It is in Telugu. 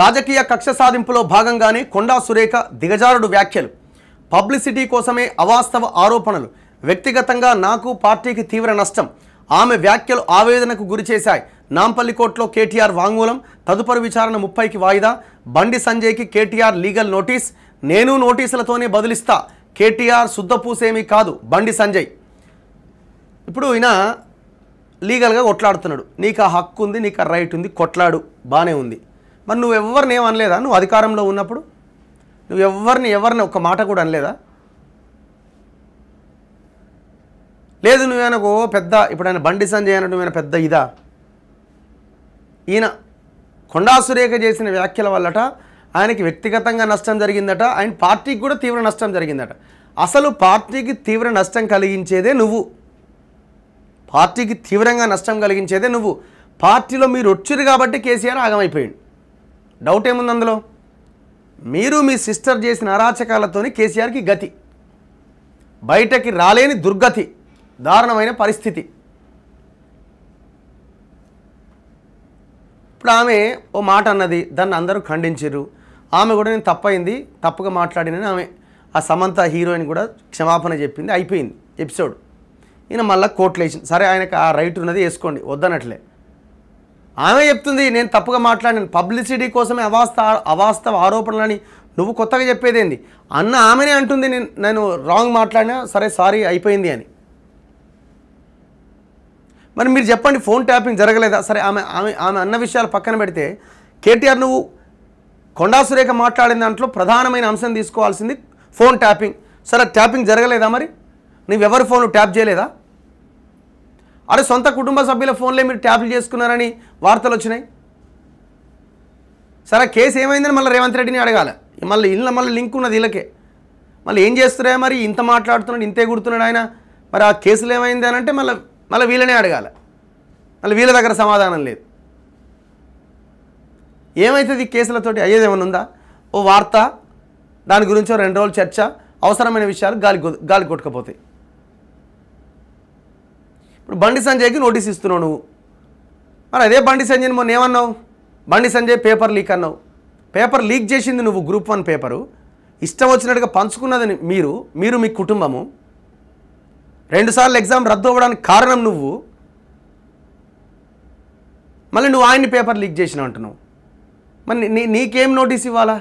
రాజకీయ కక్ష సాధింపులో భాగంగానే కొండా సురేఖ దిగజారుడు వ్యాఖ్యలు పబ్లిసిటీ కోసమే అవాస్తవ ఆరోపణలు వ్యక్తిగతంగా నాకు పార్టీకి తీవ్ర నష్టం ఆమె వ్యాఖ్యలు ఆవేదనకు గురిచేశాయి నాంపల్లి కోర్టులో కేటీఆర్ వాంగ్మూలం తదుపరి విచారణ ముప్పైకి వాయిదా బండి సంజయ్కి కేటీఆర్ లీగల్ నోటీస్ నేను నోటీసులతోనే బదిలిస్తా కేటీఆర్ శుద్ధపూసేమీ కాదు బండి సంజయ్ ఇప్పుడు ఈయన లీగల్గా కొట్లాడుతున్నాడు నీకు ఆ హక్కు ఉంది నీకు ఆ రైట్ ఉంది కొట్లాడు బాగానే ఉంది మరి నువ్వు ఎవరిని ఏమనలేదా నువ్వు అధికారంలో ఉన్నప్పుడు నువ్వు ఎవరిని ఎవరిని ఒక్క మాట కూడా అనలేదా లేదు ఓ పెద్ద ఇప్పుడు ఆయన బండి సంజయ్ అన్నట్టు పెద్ద ఇదా ఈయన కొండాసురేఖ చేసిన వ్యాఖ్యల వల్లట ఆయనకి వ్యక్తిగతంగా నష్టం జరిగిందట ఆయన పార్టీకి కూడా తీవ్ర నష్టం జరిగిందట అసలు పార్టీకి తీవ్ర నష్టం కలిగించేదే నువ్వు పార్టీకి తీవ్రంగా నష్టం కలిగించేదే నువ్వు పార్టీలో మీరు వచ్చిరు కాబట్టి కేసీఆర్ ఆగమైపోయింది డౌట్ ఏముంది అందులో మీరు మీ సిస్టర్ చేసిన అరాచకాలతోని కేసీఆర్కి గతి బయటకి రాలేని దుర్గతి దారుణమైన పరిస్థితి ఇప్పుడు ఆమె ఓ మాట అన్నది దాన్ని అందరూ ఖండించరు ఆమె కూడా నేను తప్పైంది తప్పుగా మాట్లాడినని ఆమె ఆ సమంత హీరోయిన్ కూడా క్షమాపణ చెప్పింది అయిపోయింది ఎపిసోడ్ ఈయన మళ్ళీ కోట్లు వేసింది సరే ఆయనకు ఆ రైట్ ఉన్నది వేసుకోండి వద్దనట్లే ఆమె చెప్తుంది నేను తప్పుగా మాట్లాడాను పబ్లిసిటీ కోసమే అవాస్త అవాస్తవ ఆరోపణలని నువ్వు కొత్తగా చెప్పేదేంది అన్న ఆమెనే అంటుంది నేను నేను రాంగ్ మాట్లాడినా సరే సారీ అయిపోయింది అని మరి మీరు చెప్పండి ఫోన్ ట్యాపింగ్ జరగలేదా సరే ఆమె ఆమె ఆమె అన్న విషయాలు పక్కన పెడితే కేటీఆర్ నువ్వు కొండా సురేఖ మాట్లాడిన దాంట్లో ప్రధానమైన అంశం తీసుకోవాల్సింది ఫోన్ ట్యాపింగ్ సరే ట్యాపింగ్ జరగలేదా మరి నువ్వెవరి ఫోన్ ట్యాప్ చేయలేదా అరే సొంత కుటుంబ సభ్యుల ఫోన్లే మీరు ట్యాబ్లు చేసుకున్నారని వార్తలు వచ్చినాయి సరే కేసు ఏమైందని మళ్ళీ రేవంత్ రెడ్డిని అడగాల మళ్ళీ ఇళ్ళ మళ్ళీ లింక్ ఉన్నది వీళ్ళకే మళ్ళీ ఏం చేస్తున్నాయి మరి ఇంత మాట్లాడుతున్నాడు ఇంతే గుర్తున్నాడు ఆయన మరి ఆ కేసులు ఏమైంది అని అంటే మళ్ళీ మళ్ళీ వీళ్ళనే అడగాల మళ్ళీ వీళ్ళ దగ్గర సమాధానం లేదు ఏమవుతుంది ఈ కేసులతోటి అయ్యేది ఏమైనా ఉందా ఓ వార్త దాని గురించో రెండు రోజులు చర్చ అవసరమైన విషయాలు గాలి గాలి కొట్టుకపోతాయి ఇప్పుడు బండి సంజయ్కి నోటీస్ ఇస్తున్నావు నువ్వు మరి అదే బండి సంజయ్ని మొన్న ఏమన్నావు బండి సంజయ్ పేపర్ లీక్ అన్నావు పేపర్ లీక్ చేసింది నువ్వు గ్రూప్ వన్ పేపరు ఇష్టం వచ్చినట్టుగా పంచుకున్నదని మీరు మీరు మీ కుటుంబము రెండుసార్లు ఎగ్జామ్ రద్దు అవ్వడానికి కారణం నువ్వు మళ్ళీ నువ్వు ఆయన్ని పేపర్ లీక్ చేసినావు అంటున్నావు మరి నీ నీకేం నోటీస్ ఇవ్వాలా